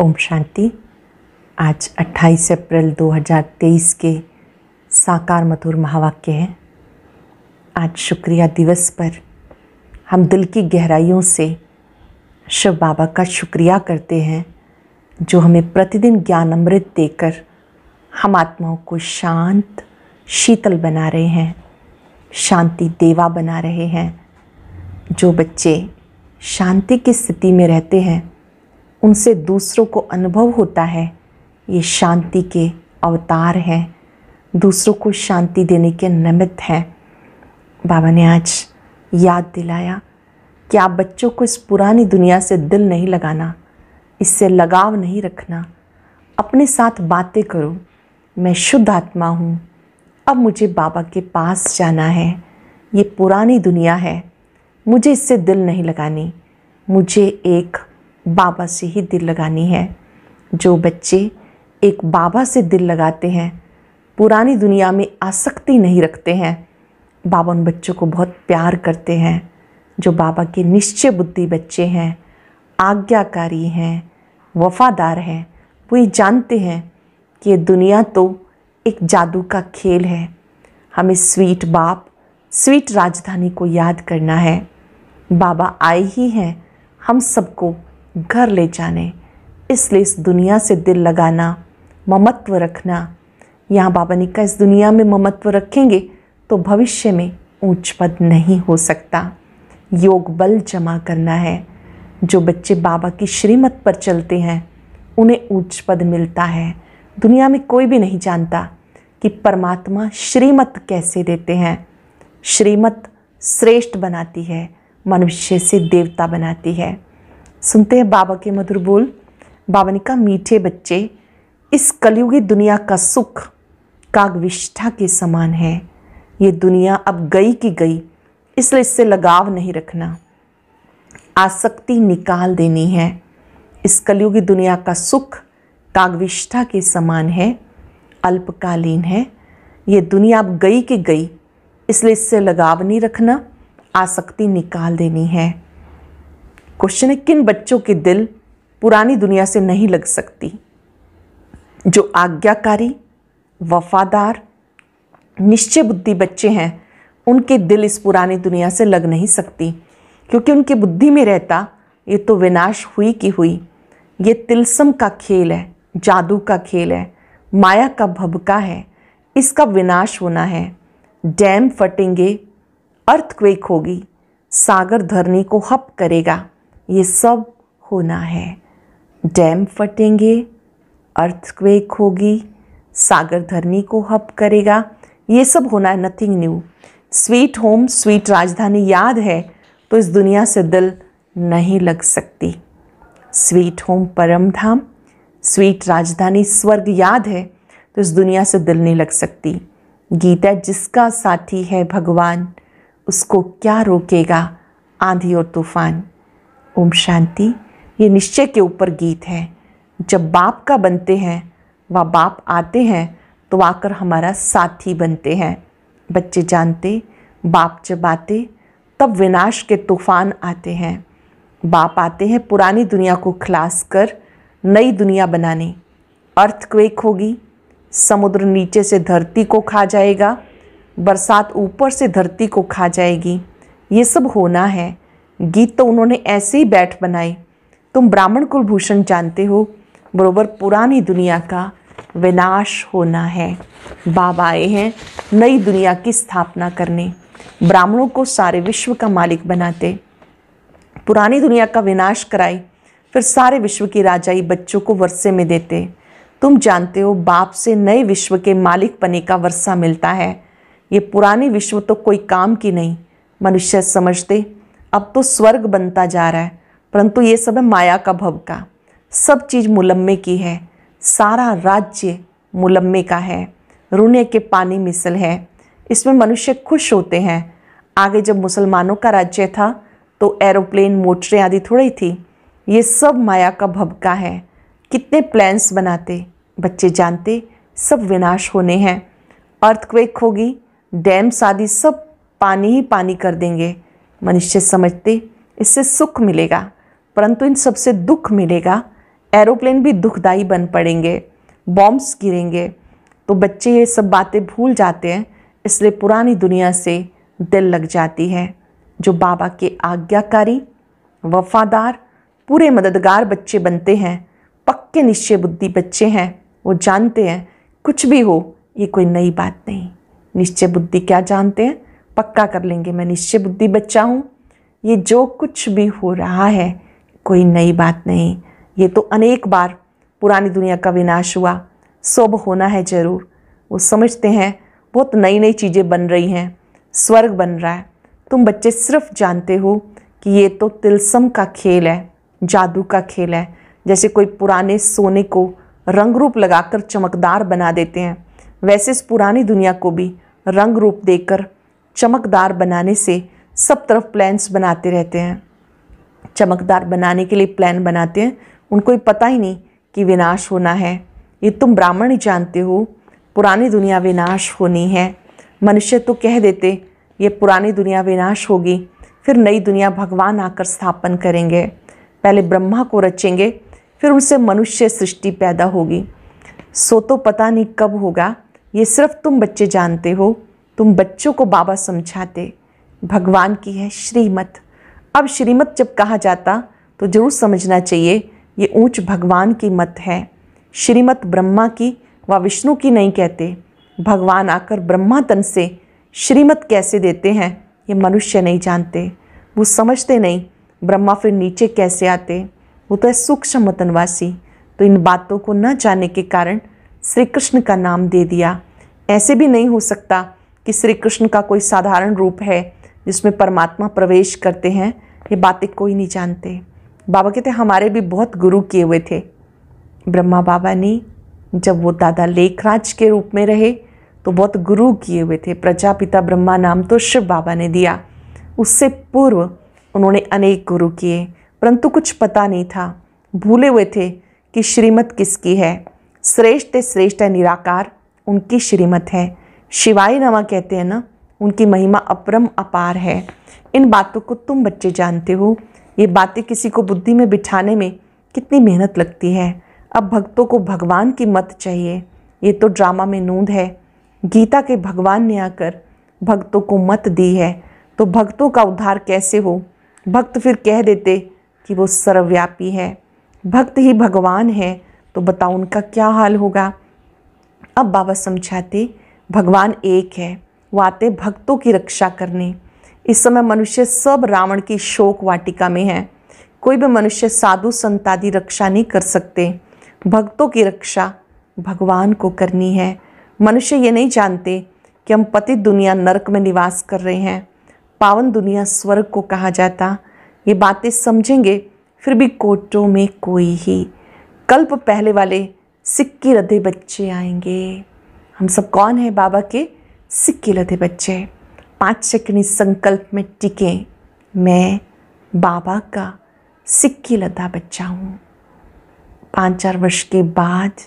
ओम शांति आज 28 अप्रैल 2023 के साकार मधुर महावाक्य हैं आज शुक्रिया दिवस पर हम दिल की गहराइयों से शिव बाबा का शुक्रिया करते हैं जो हमें प्रतिदिन ज्ञान अमृत देकर हम आत्माओं को शांत शीतल बना रहे हैं शांति देवा बना रहे हैं जो बच्चे शांति की स्थिति में रहते हैं उनसे दूसरों को अनुभव होता है ये शांति के अवतार हैं दूसरों को शांति देने के निमित्त हैं बाबा ने आज याद दिलाया कि आप बच्चों को इस पुरानी दुनिया से दिल नहीं लगाना इससे लगाव नहीं रखना अपने साथ बातें करो मैं शुद्ध आत्मा हूँ अब मुझे बाबा के पास जाना है ये पुरानी दुनिया है मुझे इससे दिल नहीं लगानी मुझे एक बाबा से ही दिल लगानी है जो बच्चे एक बाबा से दिल लगाते हैं पुरानी दुनिया में आसक्ति नहीं रखते हैं बाबा उन बच्चों को बहुत प्यार करते हैं जो बाबा के निश्चय बुद्धि बच्चे हैं आज्ञाकारी हैं वफादार हैं वो ये जानते हैं कि ये दुनिया तो एक जादू का खेल है हमें स्वीट बाप स्वीट राजधानी को याद करना है बाबा आए ही हैं हम सबको घर ले जाने इसलिए इस दुनिया से दिल लगाना ममत्व रखना यहाँ बाबा ने कहा इस दुनिया में ममत्व रखेंगे तो भविष्य में ऊंच पद नहीं हो सकता योग बल जमा करना है जो बच्चे बाबा की श्रीमत पर चलते हैं उन्हें ऊंच पद मिलता है दुनिया में कोई भी नहीं जानता कि परमात्मा श्रीमत कैसे देते हैं श्रीमत श्रेष्ठ बनाती है मनुष्य से देवता बनाती है सुनते हैं बाबा के मधुर बोल बाबा ने कहा मीठे बच्चे इस कलयुगी दुनिया का सुख कागविष्ठा के समान है ये दुनिया अब गई की गई इसलिए इससे लगाव नहीं रखना आसक्ति निकाल देनी है इस कलयुगी दुनिया का सुख कागविष्ठा के समान है अल्पकालीन है ये दुनिया अब गई की गई इसलिए इससे लगाव नहीं रखना आसक्ति निकाल देनी है क्वेश्चन है किन बच्चों के दिल पुरानी दुनिया से नहीं लग सकती जो आज्ञाकारी वफादार निश्चय बुद्धि बच्चे हैं उनके दिल इस पुरानी दुनिया से लग नहीं सकती क्योंकि उनकी बुद्धि में रहता ये तो विनाश हुई की हुई ये तिलसम का खेल है जादू का खेल है माया का भबका है इसका विनाश होना है डैम फटेंगे अर्थक्वेक होगी सागर धरनी को हप करेगा ये सब होना है डैम फटेंगे अर्थक्वेक होगी सागर धरनी को हप करेगा ये सब होना है nothing new sweet home sweet राजधानी याद है तो इस दुनिया से दिल नहीं लग सकती स्वीट होम परम धाम स्वीट राजधानी स्वर्ग याद है तो इस दुनिया से दिल नहीं लग सकती गीता जिसका साथी है भगवान उसको क्या रोकेगा आंधी और तूफान ओम शांति ये निश्चय के ऊपर गीत है जब बाप का बनते हैं व बाप आते हैं तो आकर हमारा साथी बनते हैं बच्चे जानते बाप जब आते तब विनाश के तूफान आते हैं बाप आते हैं पुरानी दुनिया को खलास कर नई दुनिया बनाने अर्थ क्वेक होगी समुद्र नीचे से धरती को खा जाएगा बरसात ऊपर से धरती को खा जाएगी ये सब होना है गीत तो उन्होंने ऐसे ही बैठ बनाए तुम ब्राह्मण कुलभूषण जानते हो बरोबर पुरानी दुनिया का विनाश होना है बाबा आए हैं नई दुनिया की स्थापना करने ब्राह्मणों को सारे विश्व का मालिक बनाते पुरानी दुनिया का विनाश कराए फिर सारे विश्व की राजाई बच्चों को वर्षे में देते तुम जानते हो बाप से नए विश्व के मालिक पने का वर्षा मिलता है ये पुराने विश्व तो कोई काम की नहीं मनुष्य समझते अब तो स्वर्ग बनता जा रहा है परंतु ये सब है माया का भव का सब चीज़ मुलम्मे की है सारा राज्य मुलम्मे का है रुने के पानी मिसल है इसमें मनुष्य खुश होते हैं आगे जब मुसलमानों का राज्य था तो एरोप्लेन मोटरें आदि थोड़ी थी ये सब माया का भबका है कितने प्लान्स बनाते बच्चे जानते सब विनाश होने हैं अर्थक्वेक होगी डैम्स आदि सब पानी ही पानी कर देंगे मनुष्य समझते इससे सुख मिलेगा परंतु इन सबसे दुख मिलेगा एरोप्लेन भी दुखदाई बन पड़ेंगे बॉम्ब्स गिरेंगे तो बच्चे ये सब बातें भूल जाते हैं इसलिए पुरानी दुनिया से दिल लग जाती है जो बाबा के आज्ञाकारी वफादार पूरे मददगार बच्चे बनते हैं पक्के निश्चय बुद्धि बच्चे हैं वो जानते हैं कुछ भी हो ये कोई नई बात नहीं निश्चय बुद्धि क्या जानते हैं पक्का कर लेंगे मैं निश्चय बुद्धि बच्चा हूँ ये जो कुछ भी हो रहा है कोई नई बात नहीं ये तो अनेक बार पुरानी दुनिया का विनाश हुआ सब होना है जरूर वो समझते हैं बहुत नई नई चीज़ें बन रही हैं स्वर्ग बन रहा है तुम बच्चे सिर्फ जानते हो कि ये तो तिलसम का खेल है जादू का खेल है जैसे कोई पुराने सोने को रंग रूप लगाकर चमकदार बना देते हैं वैसे इस पुरानी दुनिया को भी रंग रूप देकर चमकदार बनाने से सब तरफ प्लान्स बनाते रहते हैं चमकदार बनाने के लिए प्लान बनाते हैं उनको ही पता ही नहीं कि विनाश होना है ये तुम ब्राह्मण ही जानते हो पुरानी दुनिया विनाश होनी है मनुष्य तो कह देते ये पुरानी दुनिया विनाश होगी फिर नई दुनिया भगवान आकर स्थापन करेंगे पहले ब्रह्मा को रचेंगे फिर उनसे मनुष्य सृष्टि पैदा होगी सो तो पता नहीं कब होगा ये सिर्फ तुम बच्चे जानते हो तुम बच्चों को बाबा समझाते भगवान की है श्रीमत अब श्रीमत जब कहा जाता तो जरूर समझना चाहिए ये ऊंच भगवान की मत है श्रीमत ब्रह्मा की व विष्णु की नहीं कहते भगवान आकर ब्रह्मा तन से श्रीमत कैसे देते हैं ये मनुष्य नहीं जानते वो समझते नहीं ब्रह्मा फिर नीचे कैसे आते वो तो है सूक्ष्म मतनवासी तो इन बातों को न जाने के कारण श्री कृष्ण का नाम दे दिया ऐसे भी नहीं हो सकता कि श्री कृष्ण का कोई साधारण रूप है जिसमें परमात्मा प्रवेश करते हैं ये बातें कोई नहीं जानते बाबा कहते हमारे भी बहुत गुरु किए हुए थे ब्रह्मा बाबा ने जब वो दादा लेखराज के रूप में रहे तो बहुत गुरु किए हुए थे प्रजापिता ब्रह्मा नाम तो शिव बाबा ने दिया उससे पूर्व उन्होंने अनेक गुरु किए परंतु कुछ पता नहीं था भूले हुए थे कि श्रीमत किसकी है श्रेष्ठ श्रेष्ठ निराकार उनकी श्रीमत है शिवाय नमा कहते हैं ना उनकी महिमा अपरम अपार है इन बातों को तुम बच्चे जानते हो ये बातें किसी को बुद्धि में बिठाने में कितनी मेहनत लगती है अब भक्तों को भगवान की मत चाहिए ये तो ड्रामा में नूंद है गीता के भगवान ने आकर भक्तों को मत दी है तो भक्तों का उद्धार कैसे हो भक्त फिर कह देते कि वो सर्वव्यापी है भक्त ही भगवान है तो बताओ उनका क्या हाल होगा अब बाबा समझाते भगवान एक है वो आते भक्तों की रक्षा करने इस समय मनुष्य सब रावण की शोक वाटिका में है कोई भी मनुष्य साधु संत रक्षा नहीं कर सकते भक्तों की रक्षा भगवान को करनी है मनुष्य ये नहीं जानते कि हम पति दुनिया नरक में निवास कर रहे हैं पावन दुनिया स्वर्ग को कहा जाता ये बातें समझेंगे फिर भी कोटों में कोई ही कल्प पहले वाले सिक्की रधे बच्चे आएंगे हम सब कौन है बाबा के सिक्के लदे बच्चे पाँच चकनी संकल्प में टिके मैं बाबा का सिक्के लदा बच्चा हूँ पाँच चार वर्ष के बाद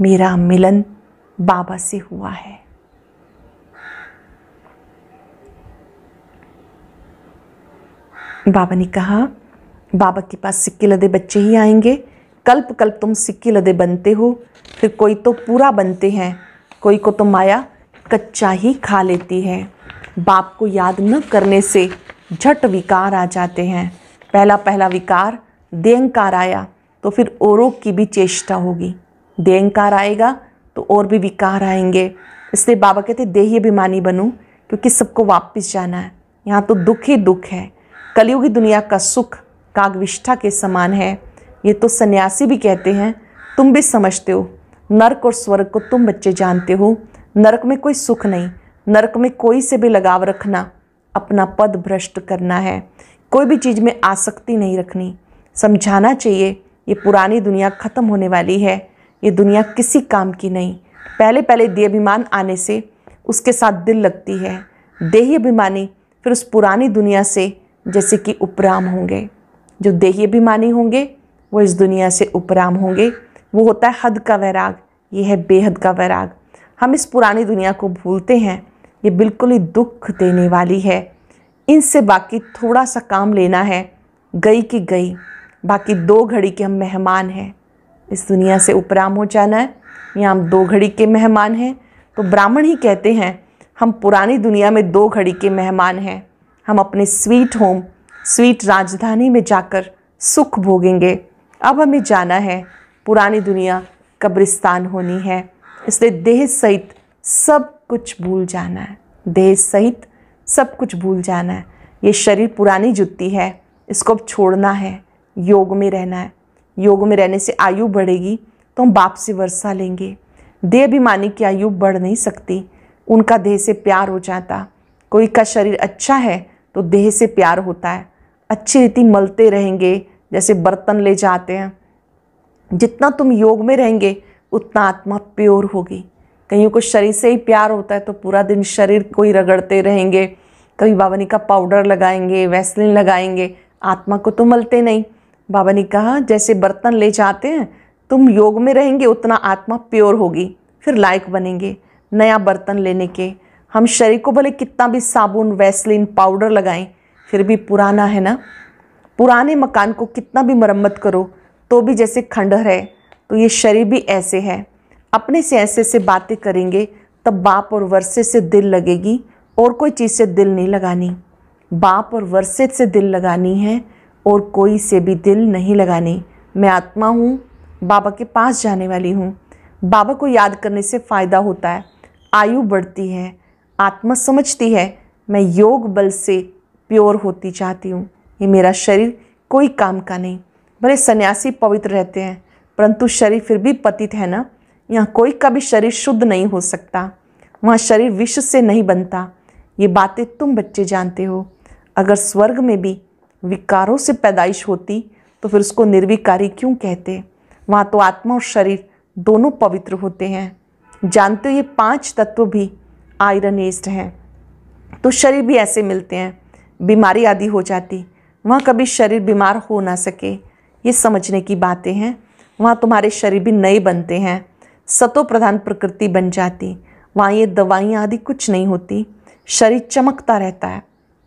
मेरा मिलन बाबा से हुआ है बाबा ने कहा बाबा के पास सिक्के लदे बच्चे ही आएंगे कल्प कल्प तुम सिक्के लदे बनते हो फिर कोई तो पूरा बनते हैं कोई को तो माया कच्चा ही खा लेती है बाप को याद न करने से झट विकार आ जाते हैं पहला पहला विकार देंकार आया तो फिर औरों की भी चेष्टा होगी देंकार आएगा तो और भी विकार आएंगे इसलिए बाबा कहते देही अभिमानी बनूं क्योंकि सबको वापस जाना है यहाँ तो दुख ही दुख है कलयुग की दुनिया का सुख कागविष्ठा के समान है ये तो सन्यासी भी कहते हैं तुम भी समझते हो नरक और स्वर्ग को तुम बच्चे जानते हो नरक में कोई सुख नहीं नरक में कोई से भी लगाव रखना अपना पद भ्रष्ट करना है कोई भी चीज़ में आसक्ति नहीं रखनी समझाना चाहिए ये पुरानी दुनिया ख़त्म होने वाली है ये दुनिया किसी काम की नहीं पहले पहले देहाभिमान आने से उसके साथ दिल लगती है देही अभिमानी फिर उस पुरानी दुनिया से जैसे कि उपराम होंगे जो देही अभिमानी होंगे वो इस दुनिया से उपराम होंगे वो होता है हद का वैराग ये है बेहद का वैराग हम इस पुरानी दुनिया को भूलते हैं ये बिल्कुल ही दुख देने वाली है इनसे बाकी थोड़ा सा काम लेना है गई कि गई बाकी दो घड़ी के हम मेहमान हैं इस दुनिया से उपराम हो जाना है या हम दो घड़ी के मेहमान हैं तो ब्राह्मण ही कहते हैं हम पुरानी दुनिया में दो घड़ी के मेहमान हैं हम अपने स्वीट होम स्वीट राजधानी में जाकर सुख भोगेंगे अब हमें जाना है पुरानी दुनिया कब्रिस्तान होनी है इसलिए देह सहित सब कुछ भूल जाना है देह सहित सब कुछ भूल जाना है ये शरीर पुरानी जुत्ती है इसको अब छोड़ना है योग में रहना है योग में रहने से आयु बढ़ेगी तो हम बाप से वर्षा लेंगे देह अभिमानी की आयु बढ़ नहीं सकती उनका देह से प्यार हो जाता कोई का शरीर अच्छा है तो देह से प्यार होता है अच्छी रीति मलते रहेंगे जैसे बर्तन ले जाते हैं जितना तुम योग में रहेंगे उतना आत्मा प्योर होगी कहीं को शरीर से ही प्यार होता है तो पूरा दिन शरीर को ही रगड़ते रहेंगे कभी बाबनी का पाउडर लगाएंगे वैसलिन लगाएंगे आत्मा को तो मलते नहीं बाबा ने कहा जैसे बर्तन ले जाते हैं तुम योग में रहेंगे उतना आत्मा प्योर होगी फिर लायक बनेंगे नया बर्तन लेने के हम शरीर को भले कितना भी साबुन वैसलिन पाउडर लगाएं फिर भी पुराना है ना पुराने मकान को कितना भी मरम्मत करो तो भी जैसे खंडहर है तो ये शरीर भी ऐसे है अपने से ऐसे से बातें करेंगे तब बाप और वर्षे से दिल लगेगी और कोई चीज़ से दिल नहीं लगानी बाप और वर्षे से दिल लगानी है और कोई से भी दिल नहीं लगानी मैं आत्मा हूँ बाबा के पास जाने वाली हूँ बाबा को याद करने से फ़ायदा होता है आयु बढ़ती है आत्मा समझती है मैं योग बल से प्योर होती चाहती हूँ ये मेरा शरीर कोई काम का नहीं भले सन्यासी पवित्र रहते हैं परंतु शरीर फिर भी पतित है ना यहाँ कोई का भी शरीर शुद्ध नहीं हो सकता वहाँ शरीर विश्व से नहीं बनता ये बातें तुम बच्चे जानते हो अगर स्वर्ग में भी विकारों से पैदाइश होती तो फिर उसको निर्विकारी क्यों कहते वहाँ तो आत्मा और शरीर दोनों पवित्र होते हैं जानते हो ये पांच तत्व भी आयरन एस्ट हैं तो शरीर भी ऐसे मिलते हैं बीमारी आदि हो जाती वहाँ कभी शरीर बीमार हो ना सके ये समझने की बातें हैं वहाँ तुम्हारे शरीर भी नए बनते हैं सतो प्रधान प्रकृति बन जाती वहाँ ये दवाइयाँ आदि कुछ नहीं होती शरीर चमकता रहता है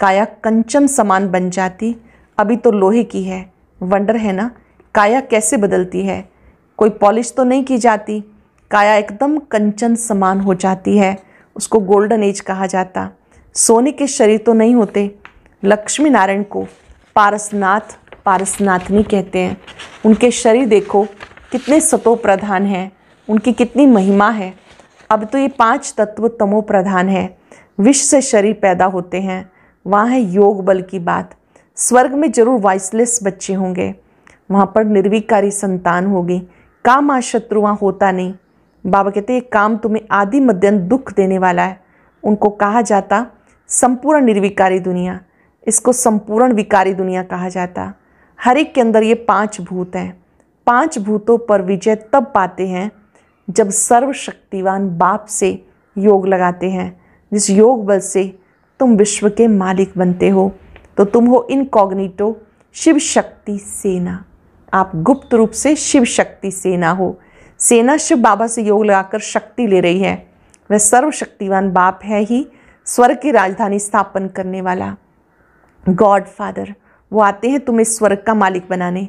काया कंचन समान बन जाती अभी तो लोहे की है वंडर है ना काया कैसे बदलती है कोई पॉलिश तो नहीं की जाती काया एकदम कंचन समान हो जाती है उसको गोल्डन एज कहा जाता सोने के शरीर तो नहीं होते लक्ष्मी नारायण को पारसनाथ पारसनाथनी कहते हैं उनके शरीर देखो कितने सतो प्रधान हैं उनकी कितनी महिमा है अब तो ये पांच तत्व तमो प्रधान है विश्व से शरीर पैदा होते हैं वहाँ है योग बल की बात स्वर्ग में जरूर वॉइसलेस बच्चे होंगे वहाँ पर निर्विकारी संतान होगी काम आशत्रु वहाँ होता नहीं बाबा कहते ये काम तुम्हें आदि मध्यन दुख देने वाला है उनको कहा जाता संपूर्ण निर्विकारी दुनिया इसको संपूर्ण विकारी दुनिया कहा जाता हर एक के अंदर ये पांच भूत हैं पांच भूतों पर विजय तब पाते हैं जब सर्वशक्तिवान बाप से योग लगाते हैं जिस योग बल से तुम विश्व के मालिक बनते हो तो तुम हो इन कॉग्निटो शिव शक्ति सेना आप गुप्त रूप से शिव शक्ति सेना हो सेना शिव बाबा से योग लगाकर शक्ति ले रही है वह सर्वशक्तिवान बाप है ही स्वर्ग की राजधानी स्थापन करने वाला गॉड फादर वो आते हैं तुम्हें स्वर्ग का मालिक बनाने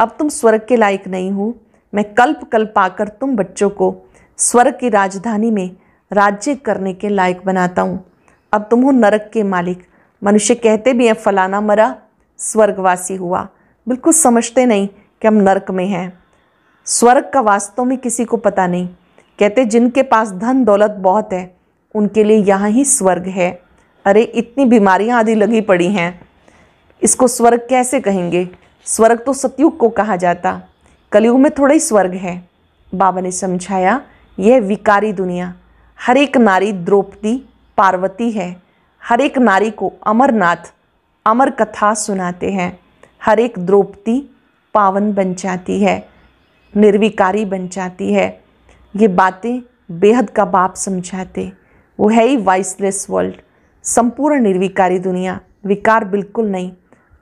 अब तुम स्वर्ग के लायक नहीं हो मैं कल्प कल्प आकर तुम बच्चों को स्वर्ग की राजधानी में राज्य करने के लायक बनाता हूँ अब तुम हो नरक के मालिक मनुष्य कहते भी हैं फलाना मरा स्वर्गवासी हुआ बिल्कुल समझते नहीं कि हम नरक में हैं स्वर्ग का वास्तव में किसी को पता नहीं कहते जिनके पास धन दौलत बहुत है उनके लिए यहाँ ही स्वर्ग है अरे इतनी बीमारियाँ आदि लगी पड़ी हैं इसको स्वर्ग कैसे कहेंगे स्वर्ग तो सतयुग को कहा जाता कलयुग में थोड़ा ही स्वर्ग है बाबा ने समझाया यह विकारी दुनिया हर एक नारी द्रौपदी पार्वती है हर एक नारी को अमरनाथ अमर कथा सुनाते हैं हर एक द्रौपदी पावन बन जाती है निर्विकारी बन जाती है ये बातें बेहद का बाप समझाते वो है ही वाइसलेस वर्ल्ड संपूर्ण निर्विकारी दुनिया विकार बिल्कुल नहीं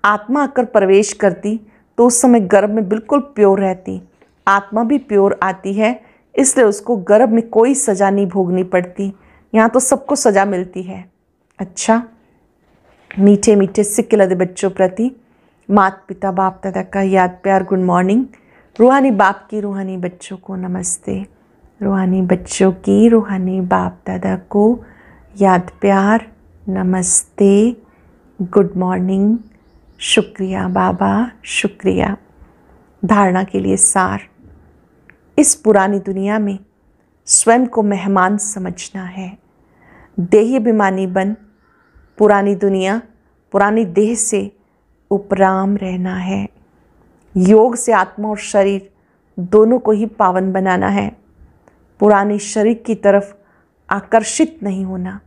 आत्मा आकर प्रवेश करती तो उस समय गर्भ में बिल्कुल प्योर रहती आत्मा भी प्योर आती है इसलिए उसको गर्भ में कोई सज़ा नहीं भोगनी पड़ती यहाँ तो सबको सज़ा मिलती है अच्छा मीठे मीठे सिक्के लदे बच्चों प्रति मात पिता बाप दादा का याद प्यार गुड मॉर्निंग रूहानी बाप की रूहानी बच्चों को नमस्ते रूहानी बच्चों की रूहानी बाप दादा को याद प्यार नमस्ते गुड मॉर्निंग शुक्रिया बाबा शुक्रिया धारणा के लिए सार इस पुरानी दुनिया में स्वयं को मेहमान समझना है देह बीमानी बन पुरानी दुनिया पुरानी देह से उपराम रहना है योग से आत्मा और शरीर दोनों को ही पावन बनाना है पुराने शरीर की तरफ आकर्षित नहीं होना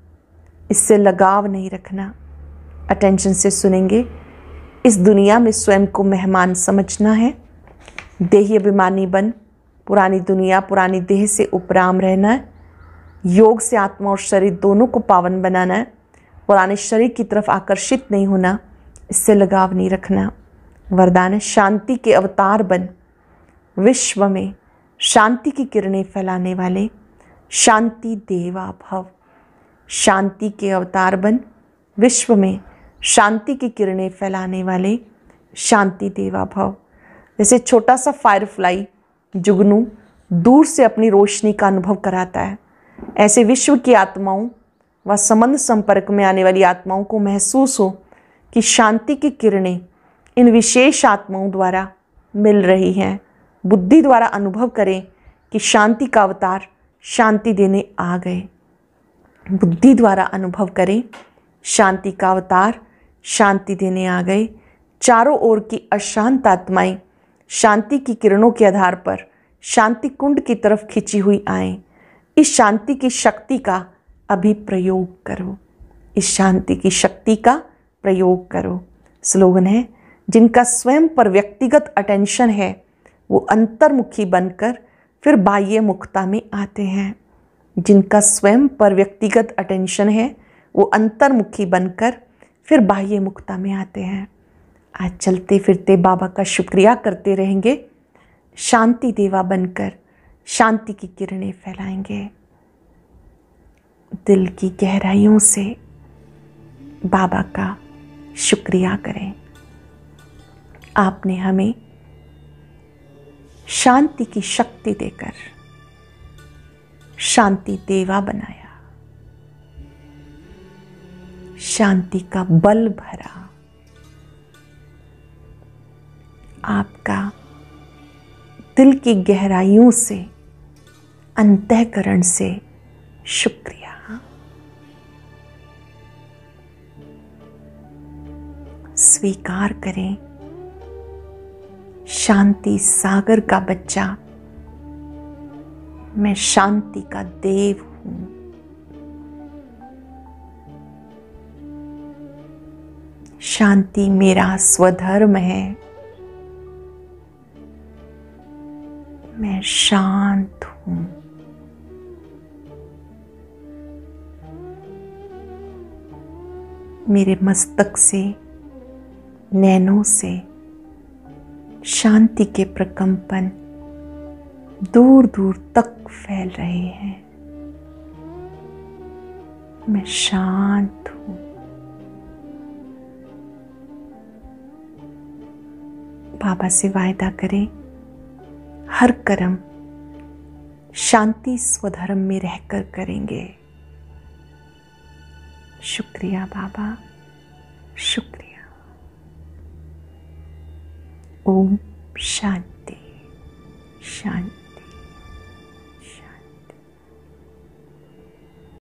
इससे लगाव नहीं रखना अटेंशन से सुनेंगे इस दुनिया में स्वयं को मेहमान समझना है देही अभिमानी बन पुरानी दुनिया पुरानी देह से उपराम रहना है योग से आत्मा और शरीर दोनों को पावन बनाना है पुराने शरीर की तरफ आकर्षित नहीं होना इससे लगाव नहीं रखना वरदान है शांति के अवतार बन विश्व में शांति की किरणें फैलाने वाले शांति देवा भव शांति के अवतार बन विश्व में शांति की किरणें फैलाने वाले शांति देवा भव जैसे छोटा सा फायरफ्लाई जुगनू दूर से अपनी रोशनी का अनुभव कराता है ऐसे विश्व की आत्माओं व संबंध संपर्क में आने वाली आत्माओं को महसूस हो कि शांति की किरणें इन विशेष आत्माओं द्वारा मिल रही हैं बुद्धि द्वारा अनुभव करें कि शांति का अवतार शांति देने आ गए बुद्धि द्वारा अनुभव करें शांति का अवतार शांति देने आ गए चारों ओर की अशांत आत्माएं शांति की किरणों के आधार पर शांति कुंड की तरफ खिंची हुई आए इस शांति की शक्ति का अभी प्रयोग करो इस शांति की शक्ति का प्रयोग करो स्लोगन है जिनका स्वयं पर व्यक्तिगत अटेंशन है वो अंतर्मुखी बनकर फिर बाह्य मुक्ता में आते हैं जिनका स्वयं पर व्यक्तिगत अटेंशन है वो अंतर्मुखी बनकर फिर बाह्य मुक्ता में आते हैं आज चलते फिरते बाबा का शुक्रिया करते रहेंगे शांति देवा बनकर शांति की किरणें फैलाएंगे दिल की गहराइयों से बाबा का शुक्रिया करें आपने हमें शांति की शक्ति देकर शांति देवा बनाया शांति का बल भरा आपका दिल की गहराइयों से अंतकरण से शुक्रिया स्वीकार करें शांति सागर का बच्चा मैं शांति का देव हूं शांति मेरा स्वधर्म है मैं शांत हूं मेरे मस्तक से नैनों से शांति के प्रकंपन दूर दूर तक फैल रहे हैं मैं शांत हूँ बाबा से वायदा करें हर कर्म शांति स्वधर्म में रहकर करेंगे शुक्रिया बाबा शुक्रिया ओम शांति शांति